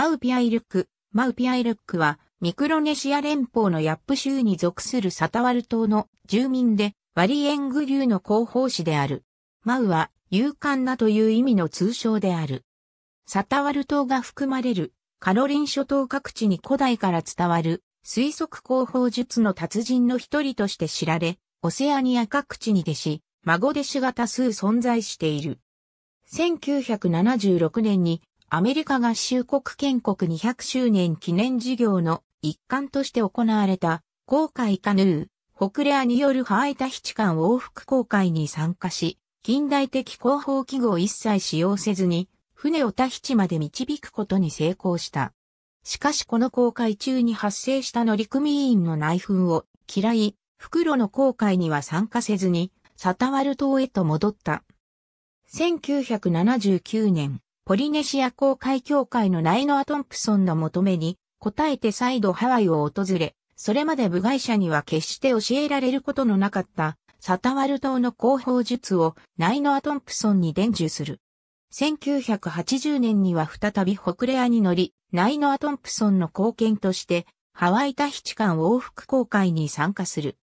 マウピアイルック、マウピアイルックは、ミクロネシア連邦のヤップ州に属するサタワル島の住民で、ワリエング流の広報誌である。マウは、勇敢なという意味の通称である。サタワル島が含まれる、カロリン諸島各地に古代から伝わる、推測広報術の達人の一人として知られ、オセアニア各地に弟子、孫弟子が多数存在している。1976年にアメリカ合衆国建国200周年記念事業の一環として行われた、航海カヌー、北レアによるハイタヒチ間往復航海に参加し、近代的広報器具を一切使用せずに、船をタヒチまで導くことに成功した。しかしこの航海中に発生した乗組員の内紛を嫌い、袋の航海には参加せずに、サタワル島へと戻った。1979年、ポリネシア公会協会のナイノア・トンプソンの求めに、応えて再度ハワイを訪れ、それまで部外者には決して教えられることのなかった、サタワル島の広報術をナイノア・トンプソンに伝授する。1980年には再び北レアに乗り、ナイノア・トンプソンの貢献として、ハワイタヒチ間往復公会に参加する。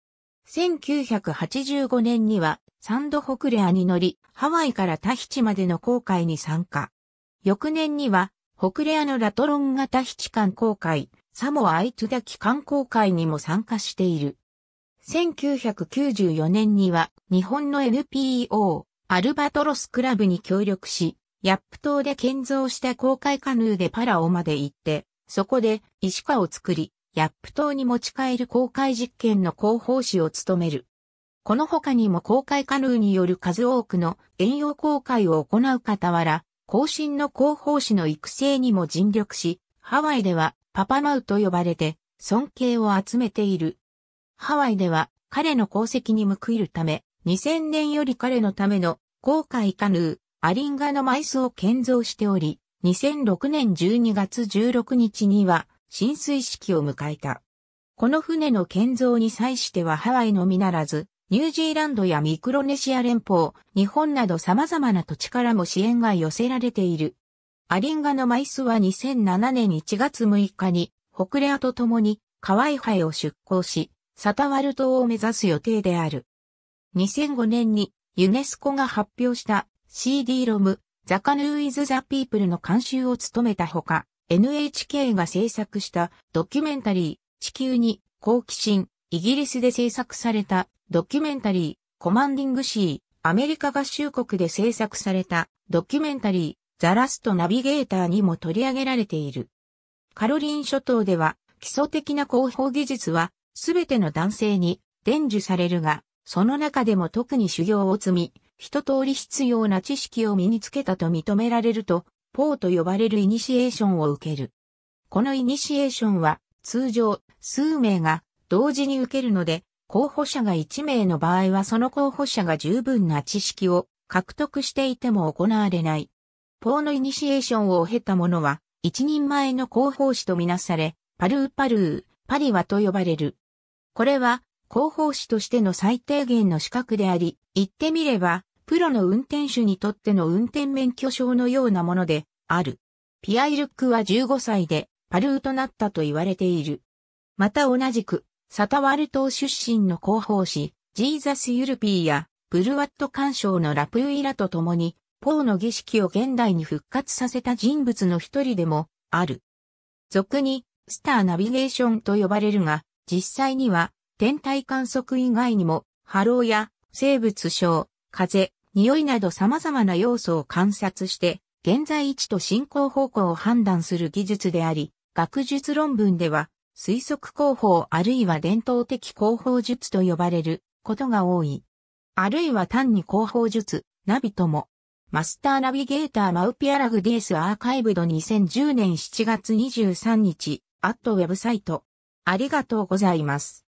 1985年にはサンド北レアに乗り、ハワイからタヒチまでの航海に参加。翌年には、北レアのラトロン型非機関公会、サモア・アイトゥダ機関公会にも参加している。1994年には、日本の NPO、アルバトロスクラブに協力し、ヤップ島で建造した公開カヌーでパラオまで行って、そこで石化を作り、ヤップ島に持ち帰る公開実験の広報誌を務める。この他にも公開カヌーによる数多くの遠洋公開を行う傍ら、後進の広報誌の育成にも尽力し、ハワイではパパマウと呼ばれて尊敬を集めている。ハワイでは彼の功績に報いるため、2000年より彼のための航海カヌー、アリンガの枚数を建造しており、2006年12月16日には浸水式を迎えた。この船の建造に際してはハワイのみならず、ニュージーランドやミクロネシア連邦、日本など様々な土地からも支援が寄せられている。アリンガのマイスは2007年1月6日に、北レアと共に、カワイハイを出港し、サタワル島を目指す予定である。2005年に、ユネスコが発表した CD ロム、ザカヌーイズ・ザ・ピープルの監修を務めたほか、NHK が制作したドキュメンタリー、地球に好奇心、イギリスで制作されたドキュメンタリー、コマンディングシー、アメリカ合衆国で制作されたドキュメンタリー、ザラストナビゲーターにも取り上げられている。カロリン諸島では基礎的な広報技術はすべての男性に伝授されるが、その中でも特に修行を積み、一通り必要な知識を身につけたと認められると、ポーと呼ばれるイニシエーションを受ける。このイニシエーションは通常数名が同時に受けるので、候補者が1名の場合はその候補者が十分な知識を獲得していても行われない。ポーのイニシエーションを経た者は、一人前の広報誌とみなされ、パルーパルー、パリワと呼ばれる。これは、広報誌としての最低限の資格であり、言ってみれば、プロの運転手にとっての運転免許証のようなもので、ある。ピアイルックは15歳で、パルーとなったと言われている。また同じく、サタワル島出身の広報誌、ジーザス・ユルピーや、ブルワット干渉のラプーイラと共に、ポーの儀式を現代に復活させた人物の一人でも、ある。俗に、スターナビゲーションと呼ばれるが、実際には、天体観測以外にも、波浪や生物症、風、匂いなど様々な要素を観察して、現在位置と進行方向を判断する技術であり、学術論文では、推測工法あるいは伝統的工法術と呼ばれることが多い。あるいは単に工法術、ナビとも。マスターナビゲーターマウピアラグディースアーカイブド2010年7月23日、アットウェブサイト。ありがとうございます。